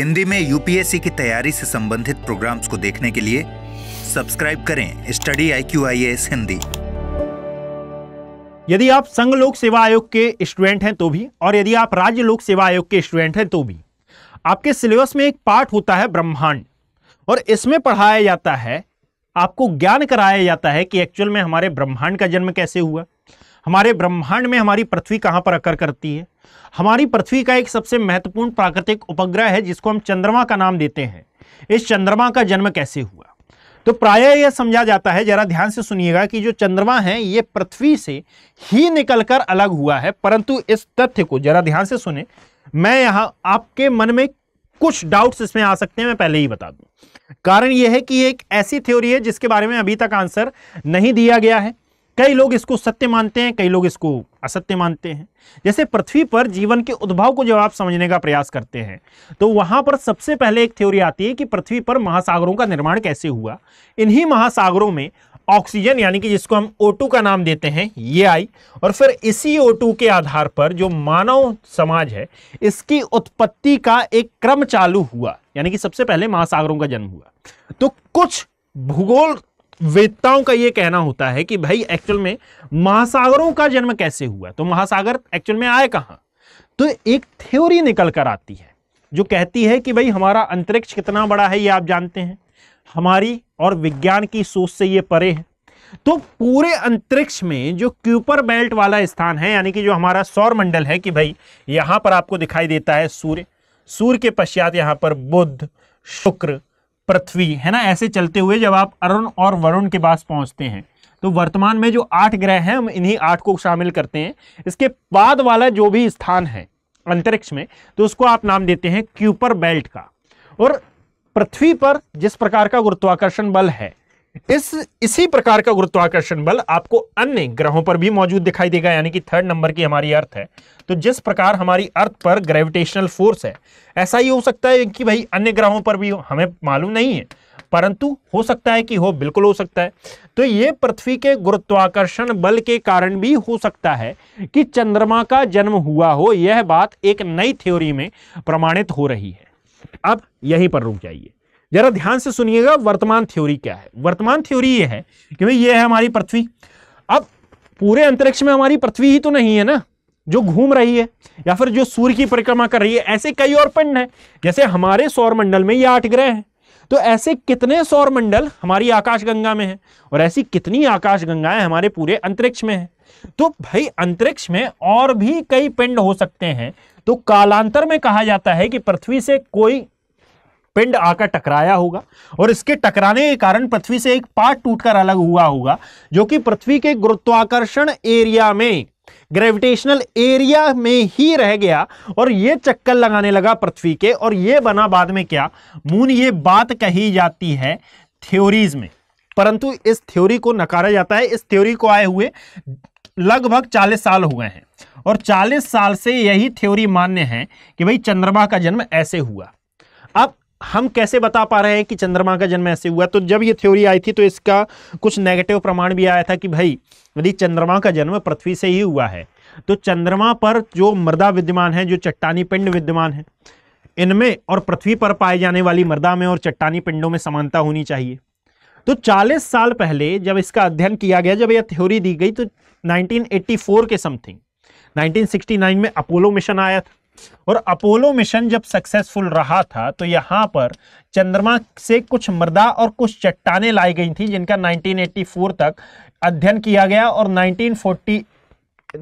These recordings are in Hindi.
हिंदी में यूपीएससी की तैयारी से संबंधित प्रोग्राम्स को देखने के लिए सब्सक्राइब करें study I Q I S Hindi यदि आप संघ लोक सेवा आयोग के स्टूडेंट हैं तो भी और यदि आप राज्य लोक सेवा आयोग के स्टूडेंट हैं तो भी आपके सिलेबस में एक पार्ट होता है ब्रह्मांड और इसमें पढ़ाया जाता है आपको ज्ञान कराया जाता है कि एक्चुअल में हमारे ब्रह्मांड का जन्म कैसे हुआ हमारे ब्रह्मांड में हमारी पृथ्वी कहाँ पर अकर करती है हमारी पृथ्वी का एक सबसे महत्वपूर्ण प्राकृतिक उपग्रह है जिसको हम चंद्रमा का नाम देते हैं इस चंद्रमा का जन्म कैसे हुआ तो प्राय यह समझा जाता है जरा ध्यान से सुनिएगा कि जो चंद्रमा है ये पृथ्वी से ही निकलकर अलग हुआ है परंतु इस तथ्य को जरा ध्यान से सुने मैं यहाँ आपके मन में कुछ डाउट्स इसमें आ सकते हैं मैं पहले ही बता दूं कारण यह है कि एक ऐसी थ्योरी है जिसके बारे में अभी तक आंसर नहीं दिया गया है कई लोग इसको सत्य मानते हैं कई लोग इसको असत्य मानते हैं जैसे पृथ्वी पर जीवन के उद्भव को जब आप समझने का प्रयास करते हैं तो वहां पर सबसे पहले एक थ्योरी आती है कि पृथ्वी पर महासागरों का निर्माण कैसे हुआ इन्हीं महासागरों में ऑक्सीजन यानी कि जिसको हम O2 का नाम देते हैं ये आई और फिर इसी O2 के आधार पर जो मानव समाज है इसकी उत्पत्ति का एक क्रम चालू हुआ यानी कि सबसे पहले महासागरों का जन्म हुआ तो कुछ भूगोल वेदताओं का ये कहना होता है कि भाई एक्चुअल में महासागरों का जन्म कैसे हुआ तो महासागर एक्चुअल में आए कहाँ तो एक थ्योरी निकल कर आती है जो कहती है कि भाई हमारा अंतरिक्ष कितना बड़ा है ये आप जानते हैं हमारी और विज्ञान की सोच से ये परे है तो पूरे अंतरिक्ष में जो क्यूपर बेल्ट वाला स्थान है यानी कि जो हमारा सौर मंडल है कि भाई यहाँ पर आपको दिखाई देता है सूर्य सूर्य के पश्चात यहाँ पर बुद्ध शुक्र पृथ्वी है ना ऐसे चलते हुए जब आप अरुण और वरुण के पास पहुंचते हैं तो वर्तमान में जो आठ ग्रह हैं हम इन्हीं आठ को शामिल करते हैं इसके बाद वाला जो भी स्थान है अंतरिक्ष में तो उसको आप नाम देते हैं क्यूपर बेल्ट का और पृथ्वी पर जिस प्रकार का गुरुत्वाकर्षण बल है इस इसी प्रकार का गुरुत्वाकर्षण बल आपको अन्य ग्रहों पर भी मौजूद दिखाई देगा यानी कि थर्ड नंबर की हमारी अर्थ है तो जिस प्रकार हमारी अर्थ पर ग्रेविटेशनल फोर्स है ऐसा ही हो सकता है कि भाई अन्य ग्रहों पर भी हमें मालूम नहीं है परंतु हो सकता है कि हो बिल्कुल हो सकता है तो ये पृथ्वी के गुरुत्वाकर्षण बल के कारण भी हो सकता है कि चंद्रमा का जन्म हुआ हो यह बात एक नई थ्योरी में प्रमाणित हो रही है अब यहीं पर रुक जाइए जरा ध्यान से सुनिएगा वर्तमान थ्योरी क्या है वर्तमान थ्योरी ये है कि भाई ये है हमारी पृथ्वी अब पूरे अंतरिक्ष में हमारी पृथ्वी ही तो नहीं है ना जो घूम रही है या फिर जो सूर्य की परिक्रमा कर रही है ऐसे कई और पिंड हैं जैसे हमारे सौर मंडल में ये आठ ग्रह हैं तो ऐसे कितने सौर मंडल हमारी आकाशगंगा में है और ऐसी कितनी आकाशगंगाएं हमारे पूरे अंतरिक्ष में है तो भाई अंतरिक्ष में और भी कई पिंड हो सकते हैं तो कालांतर में कहा जाता है कि पृथ्वी से कोई पिंड आकर टकराया होगा और इसके टकराने के कारण पृथ्वी से एक पार्ट टूटकर अलग हुआ होगा जो कि पृथ्वी के गुरुत्वाकर्षण एरिया में ग्रेविटेशनल एरिया में ही रह गया और ये चक्कर लगाने लगा पृथ्वी के और ये बना बाद में क्या मून ये बात कही जाती है थ्योरीज में परंतु इस थ्योरी को नकारा जाता है इस थ्योरी को आए हुए लगभग 40 साल हुए हैं और 40 साल से यही थ्योरी मान्य है कि भाई चंद्रमा का जन्म ऐसे हुआ अब हम कैसे बता पा रहे हैं कि चंद्रमा का जन्म ऐसे हुआ तो जब ये थ्योरी आई थी तो इसका कुछ नेगेटिव प्रमाण भी आया था कि भाई यदि चंद्रमा का जन्म पृथ्वी से ही हुआ है तो चंद्रमा पर जो मृदा विद्यमान है जो चट्टानी पिंड विद्यमान है इनमें और पृथ्वी पर पाए जाने वाली मृदा में और चट्टानी पिंडों में समानता होनी चाहिए तो 40 साल पहले जब इसका अध्ययन किया गया जब यह थ्योरी दी गई तो 1984 के समथिंग 1969 में अपोलो मिशन आया था और अपोलो मिशन जब सक्सेसफुल रहा था तो यहाँ पर चंद्रमा से कुछ मृदा और कुछ चट्टानें लाई गई थी जिनका 1984 तक अध्ययन किया गया और 1940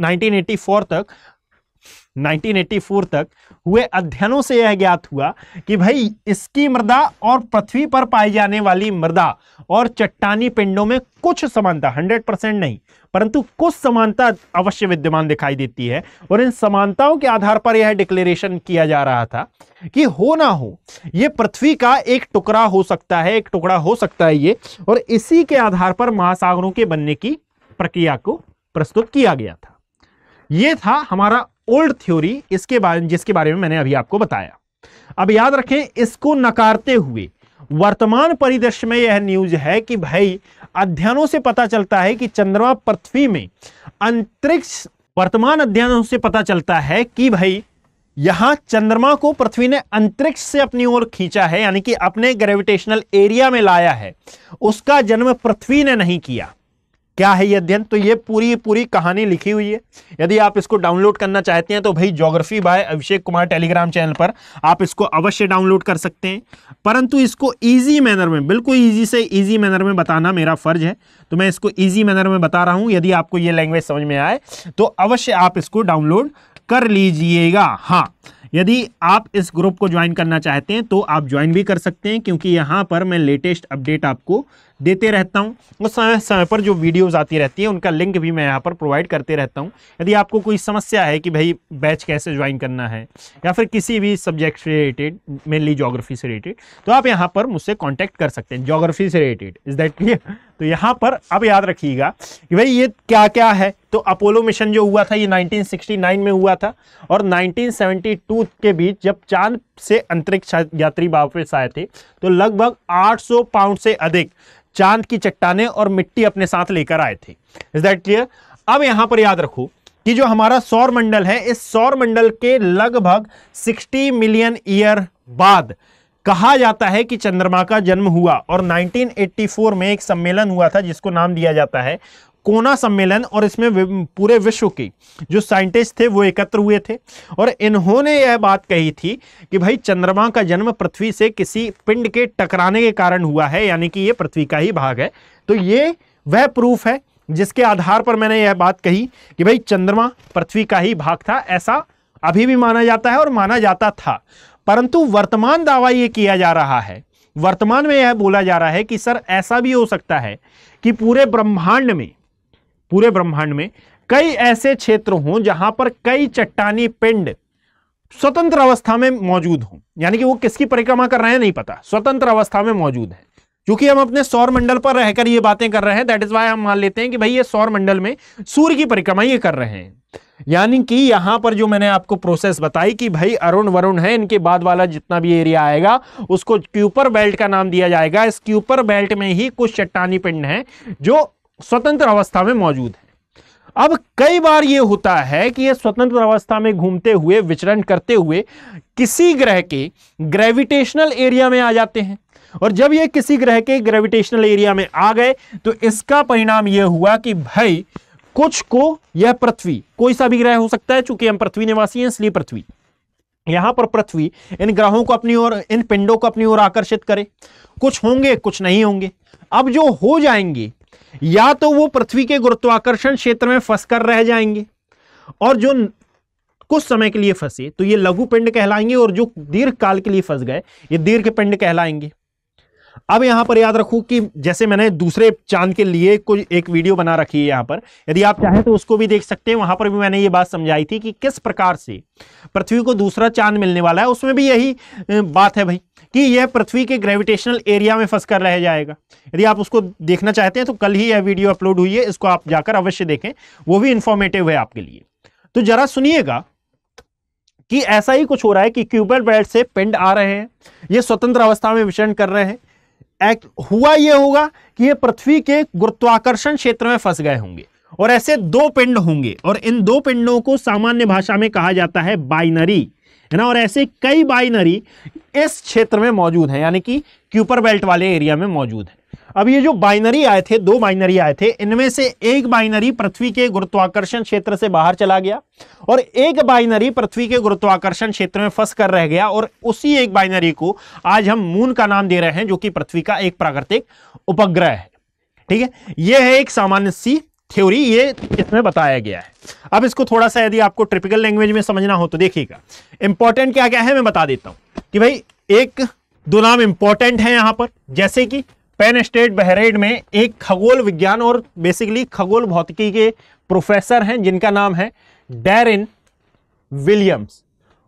1984 तक 1984 तक हुए अध्ययनों से यह ज्ञात हुआ कि भाई इसकी मृदा और पृथ्वी पर पाई जाने वाली मृदा और चट्टानी पिंडों में कुछ समानता 100 परसेंट नहीं परंतु कुछ समानता अवश्य विद्यमान दिखाई देती है और इन समानताओं के आधार पर यह डिक्लेरेशन किया जा रहा था कि हो ना हो यह पृथ्वी का एक टुकड़ा हो सकता है एक टुकड़ा हो सकता है ये और इसी के आधार पर महासागरों के बनने की प्रक्रिया को प्रस्तुत किया गया था यह था हमारा ओल्ड थ्योरी इसके बारे जिसके बारे में मैंने अभी आपको बताया अब याद रखें इसको नकारते हुए वर्तमान परिदृश्य में यह न्यूज है कि भाई अध्ययनों से पता चलता है कि चंद्रमा पृथ्वी में अंतरिक्ष वर्तमान अध्ययनों से पता चलता है कि भाई यहां चंद्रमा को पृथ्वी ने अंतरिक्ष से अपनी ओर खींचा है यानी कि अपने ग्रेविटेशनल एरिया में लाया है उसका जन्म पृथ्वी ने नहीं किया क्या है ये अध्ययन तो ये पूरी पूरी कहानी लिखी हुई है यदि आप इसको डाउनलोड करना चाहते हैं तो भाई geography by Abhishek Kumar Telegram channel पर आप इसको अवश्य डाउनलोड कर सकते हैं परंतु इसको ईजी मैनर में बिल्कुल ईजी से ईजी मैनर में बताना मेरा फर्ज है तो मैं इसको ईजी मैनर में बता रहा हूँ यदि आपको ये लैंग्वेज समझ में आए तो अवश्य आप इसको डाउनलोड कर लीजिएगा हाँ यदि आप इस ग्रुप को ज्वाइन करना चाहते हैं तो आप ज्वाइन भी कर सकते हैं क्योंकि यहाँ पर मैं लेटेस्ट अपडेट आपको देते रहता हूँ उस समय समय पर जो वीडियोज़ आती रहती है उनका लिंक भी मैं यहाँ पर प्रोवाइड करते रहता हूँ यदि आपको कोई समस्या है कि भाई बैच कैसे ज्वाइन करना है या फिर किसी भी सब्जेक्ट से रिलेटेड मेनली जोग्राफी से रिलेटेड तो आप यहाँ पर मुझसे कॉन्टैक्ट कर सकते हैं जोग्राफी से रिलेटेड इज़ दैट क्लियर तो यहाँ पर अब याद रखिएगा कि भाई ये क्या क्या है तो अपोलो मिशन जो हुआ था ये 1969 में हुआ था और 1972 के बीच जब चांद से अंतरिक्ष यात्री वापस आए थे तो लगभग 800 पाउंड से अधिक चांद की चट्टाने और मिट्टी अपने साथ लेकर आए थे इज दैट क्लियर अब यहां पर याद रखो कि जो हमारा सौर मंडल है इस सौर मंडल के लगभग 60 मिलियन ईयर बाद कहा जाता है कि चंद्रमा का जन्म हुआ और 1984 में एक सम्मेलन हुआ था जिसको नाम दिया जाता है कोना सम्मेलन और इसमें पूरे विश्व के जो साइंटिस्ट थे वो एकत्र हुए थे और इन्होंने यह बात कही थी कि भाई चंद्रमा का जन्म पृथ्वी से किसी पिंड के टकराने के कारण हुआ है यानी कि ये पृथ्वी का ही भाग है तो ये वह प्रूफ है जिसके आधार पर मैंने यह बात कही कि भाई चंद्रमा पृथ्वी का ही भाग था ऐसा अभी भी माना जाता है और माना जाता था परंतु वर्तमान दावा ये किया जा रहा है वर्तमान में यह बोला जा रहा है कि सर ऐसा भी हो सकता है कि पूरे ब्रह्मांड में पूरे ब्रह्मांड में कई ऐसे क्षेत्र हों जहां पर कई चट्टानी पिंड स्वतंत्र अवस्था में मौजूद हों यानी कि वो किसकी परिक्रमा कर रहे हैं नहीं पता स्वतंत्र अवस्था में मौजूद है क्योंकि हम अपने सौर मंडल पर रहकर ये बातें कर रहे हैं दैट इज वाई हम मान लेते हैं कि भाई ये सौर मंडल में सूर्य की परिक्रमा ये कर रहे हैं यानी कि यहां पर जो मैंने आपको प्रोसेस बताई कि भाई अरुण वरुण है इनके बाद वाला जितना भी एरिया आएगा उसको क्यूपर बेल्ट का नाम दिया जाएगा इस क्यूपर बेल्ट में ही कुछ चट्टानी पिंड हैं जो स्वतंत्र अवस्था में मौजूद है अब कई बार यह होता है कि यह स्वतंत्र अवस्था में घूमते हुए विचरण करते हुए किसी ग्रह के ग्रेविटेशनल एरिया में आ जाते हैं और जब यह किसी ग्रह के ग्रेविटेशनल एरिया में आ गए तो इसका परिणाम यह हुआ कि भाई कुछ को यह पृथ्वी कोई सा भी ग्रह हो सकता है चूंकि हम पृथ्वी निवासी हैं इसलिए पृथ्वी यहां पर पृथ्वी इन ग्रहों को अपनी ओर इन पिंडों को अपनी ओर आकर्षित करे कुछ होंगे कुछ नहीं होंगे अब जो हो जाएंगे या तो वो पृथ्वी के गुरुत्वाकर्षण क्षेत्र में फंसकर रह जाएंगे और जो कुछ समय के लिए फंसे तो ये लघु पिंड कहलाएंगे और जो दीर्घ काल के लिए फंस गए ये दीर्घ पिंड कहलाएंगे अब यहां पर याद रखू कि जैसे मैंने दूसरे चांद के लिए कुछ एक वीडियो बना रखी है यहां पर यदि आप चाहें तो उसको भी देख सकते हैं वहां पर भी मैंने ये बात समझाई थी कि किस प्रकार से पृथ्वी को दूसरा चांद मिलने वाला है उसमें भी यही बात है भाई कि यह पृथ्वी के ग्रेविटेशनल एरिया में फंसकर रह जाएगा यदि आप उसको देखना चाहते हैं तो कल ही यह वीडियो अपलोड हुई है इसको आप जाकर अवश्य देखें वो भी इंफॉर्मेटिव है आपके लिए तो जरा सुनिएगा कि ऐसा ही कुछ हो रहा है कि क्यूबर बेल्ट से पिंड आ रहे हैं ये स्वतंत्र अवस्था में विचरण कर रहे हैं एक्ट हुआ यह होगा कि ये पृथ्वी के गुरुत्वाकर्षण क्षेत्र में फंस गए होंगे और ऐसे दो पिंड होंगे और इन दो पिंडों को सामान्य भाषा में कहा जाता है बाइनरी है ना और ऐसे कई बाइनरी इस क्षेत्र में मौजूद हैं यानी कि क्यूपर बेल्ट वाले एरिया में मौजूद हैं अब ये जो बाइनरी आए थे दो बाइनरी आए थे इनमें से एक बाइनरी पृथ्वी के गुरुत्वाकर्षण क्षेत्र से बाहर चला गया और एक बाइनरी पृथ्वी के गुरुत्वाकर्षण क्षेत्र में फंस कर रह गया और उसी एक बाइनरी को आज हम मून का नाम दे रहे हैं जो कि पृथ्वी का एक प्राकृतिक उपग्रह है ठीक है यह है एक सामान्य सी थ्योरी ये इसमें बताया गया है अब इसको थोड़ा सा यदि आपको ट्रिपिकल लैंग्वेज में समझना हो तो देखिएगा इंपॉर्टेंट क्या क्या है मैं बता देता हूं कि भाई एक दो नाम इंपॉर्टेंट है यहां पर जैसे कि पेन स्टेट बहरेड में एक खगोल विज्ञान और बेसिकली खगोल भौतिकी के प्रोफेसर हैं जिनका नाम है डेरिन विलियम्स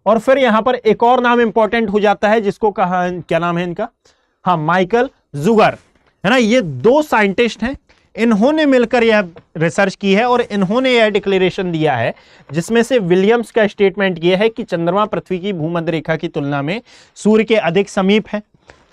और फिर यहां पर एक और नाम इंपॉर्टेंट हो जाता है जिसको कहा क्या नाम है इनका हाँ माइकल जुगर है ना ये दो साइंटिस्ट हैं इन्होंने मिलकर यह रिसर्च की है और इन्होंने यह डिक्लेरेशन दिया है जिसमें से विलियम्स का स्टेटमेंट यह है कि चंद्रमा पृथ्वी की भूमध्य रेखा की तुलना में सूर्य के अधिक समीप है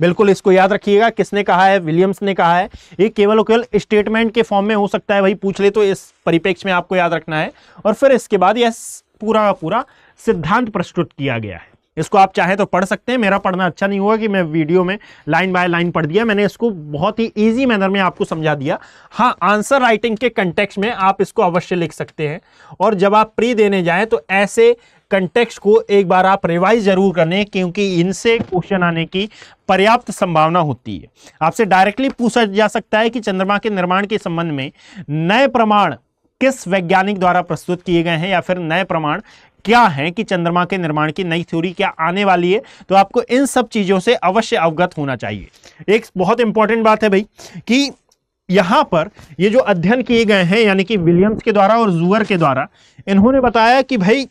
बिल्कुल इसको याद रखिएगा किसने कहा है विलियम्स ने कहा है ये केवल और केवल स्टेटमेंट के फॉर्म में हो सकता है भाई पूछ ले तो इस परिपेक्ष में आपको याद रखना है और फिर इसके बाद यह पूरा पूरा सिद्धांत प्रस्तुत किया गया है इसको आप चाहे तो पढ़ सकते हैं मेरा पढ़ना अच्छा नहीं हुआ कि मैं वीडियो में लाइन बाय लाइन पढ़ दिया मैंने इसको बहुत ही ईजी मैनर में आपको समझा दिया हाँ आंसर राइटिंग के कंटेक्स में आप इसको अवश्य लिख सकते हैं और जब आप प्री देने जाएँ तो ऐसे कंटेक्स्ट को एक बार आप रिवाइज जरूर करें क्योंकि इनसे क्वेश्चन आने की पर्याप्त संभावना होती है आपसे डायरेक्टली पूछा जा सकता है कि चंद्रमा के निर्माण के संबंध में नए प्रमाण किस वैज्ञानिक द्वारा प्रस्तुत किए गए हैं या फिर नए प्रमाण क्या हैं कि चंद्रमा के निर्माण की नई थ्योरी क्या आने वाली है तो आपको इन सब चीज़ों से अवश्य अवगत होना चाहिए एक बहुत इंपॉर्टेंट बात है भाई कि यहां पर ये जो अध्ययन किए गए हैं यानी कि विलियम्स के द्वारा और जूअर के द्वारा इन्होंने बताया कि भाई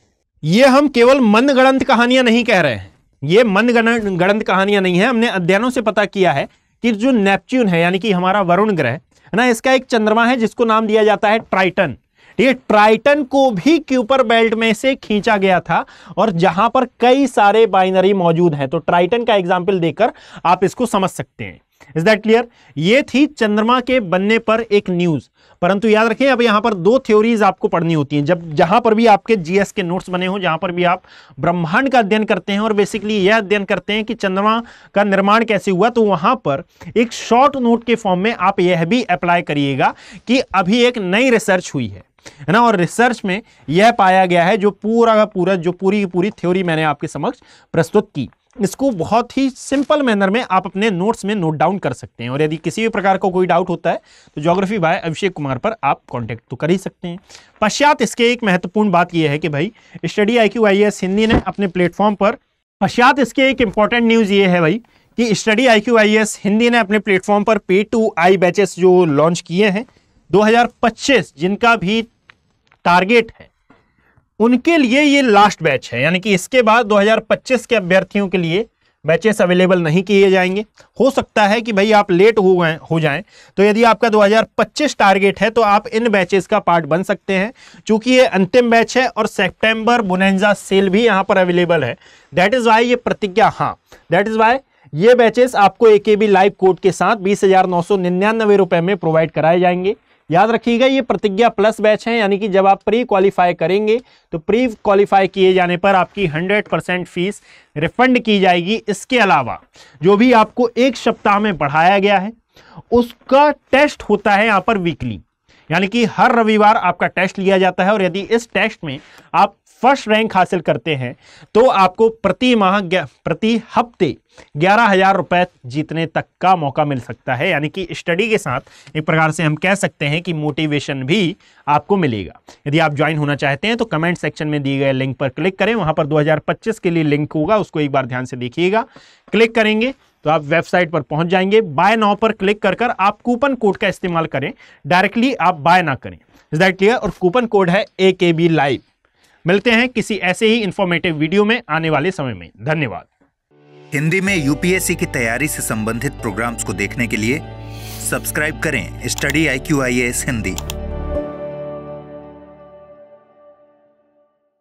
ये हम केवल मनगणंत कहानियां नहीं कह रहे हैं ये मन गणंत कहानियां नहीं है हमने अध्ययनों से पता किया है कि जो नेपच्यून है यानी कि हमारा वरुण ग्रह है ना इसका एक चंद्रमा है जिसको नाम दिया जाता है ट्राइटन ये ट्राइटन को भी क्यूपर बेल्ट में से खींचा गया था और जहां पर कई सारे बाइनरी मौजूद हैं तो ट्राइटन का एग्जाम्पल देकर आप इसको समझ सकते हैं इज दैट क्लियर ये थी चंद्रमा के बनने पर एक न्यूज परंतु याद रखें अब यहां पर दो थ्योरीज आपको पढ़नी होती हैं जब जहां पर भी आपके जीएस के नोट्स बने हो जहां पर भी आप ब्रह्मांड का अध्ययन करते हैं और बेसिकली यह अध्ययन करते हैं कि चंद्रमा का निर्माण कैसे हुआ तो वहां पर एक शॉर्ट नोट के फॉर्म में आप यह भी अप्लाई करिएगा कि अभी एक नई रिसर्च हुई है ना और रिसर्च में यह पाया गया है जो पूरा का पूरा जो पूरी की पूरी थ्योरी मैंने आपके समक्ष प्रस्तुत की इसको बहुत ही सिंपल मैनर में आप अपने नोट्स में नोट डाउन कर सकते हैं और यदि किसी भी प्रकार का को कोई डाउट होता है तो ज्योग्राफी भाई अभिषेक कुमार पर आप कांटेक्ट तो कर ही सकते हैं पश्चात इसके एक महत्वपूर्ण बात यह है कि भाई स्टडी आई क्यू हिंदी ने अपने प्लेटफॉर्म पर पश्चात इसके एक इम्पॉर्टेंट न्यूज़ ये है भाई कि स्टडी आई क्यू हिंदी ने अपने प्लेटफॉर्म पर पे टू आई बैचेस जो लॉन्च किए हैं दो जिनका भी टारगेट है उनके लिए ये लास्ट बैच है यानी कि इसके बाद 2025 के अभ्यर्थियों के लिए बैचेस अवेलेबल नहीं किए जाएंगे हो सकता है कि भाई आप लेट हो गए हो जाएं तो यदि आपका 2025 टारगेट है तो आप इन बैचेस का पार्ट बन सकते हैं चूंकि ये अंतिम बैच है और सितंबर बुनेंजा सेल भी यहाँ पर अवेलेबल है दैट इज़ वाई ये प्रतिज्ञा हाँ दैट इज़ वाई ये बैचेस आपको ए के बी लाइव कोड के साथ बीस हजार नौ सौ निन्यानवे रुपए में प्रोवाइड कराए जाएंगे याद रखिएगा ये प्रतिज्ञा प्लस बैच है यानी कि जब आप प्री क्वालिफाई करेंगे तो प्री क्वालिफाई किए जाने पर आपकी 100 परसेंट फीस रिफंड की जाएगी इसके अलावा जो भी आपको एक सप्ताह में पढ़ाया गया है उसका टेस्ट होता है यहाँ पर वीकली यानी कि हर रविवार आपका टेस्ट लिया जाता है और यदि इस टेस्ट में आप फर्स्ट रैंक हासिल करते हैं तो आपको प्रति माह प्रति हफ्ते ग्यारह हजार रुपए जीतने तक का मौका मिल सकता है यानी कि स्टडी के साथ एक प्रकार से हम कह सकते हैं कि मोटिवेशन भी आपको मिलेगा यदि आप ज्वाइन होना चाहते हैं तो कमेंट सेक्शन में दिए गए लिंक पर क्लिक करें वहां पर 2025 के लिए लिंक होगा उसको एक बार ध्यान से देखिएगा क्लिक करेंगे तो आप वेबसाइट पर पहुंच जाएंगे बाय नाउ पर क्लिक कर कर आप कूपन कोड का इस्तेमाल करें डायरेक्टली आप बाय ना करें इज दैट क्लियर और कूपन कोड है ए के बी लाइव मिलते हैं किसी ऐसे ही इन्फॉर्मेटिव वीडियो में आने वाले समय में धन्यवाद हिंदी में यूपीएससी की तैयारी से संबंधित प्रोग्राम्स को देखने के लिए सब्सक्राइब करें study I Q I S Hindi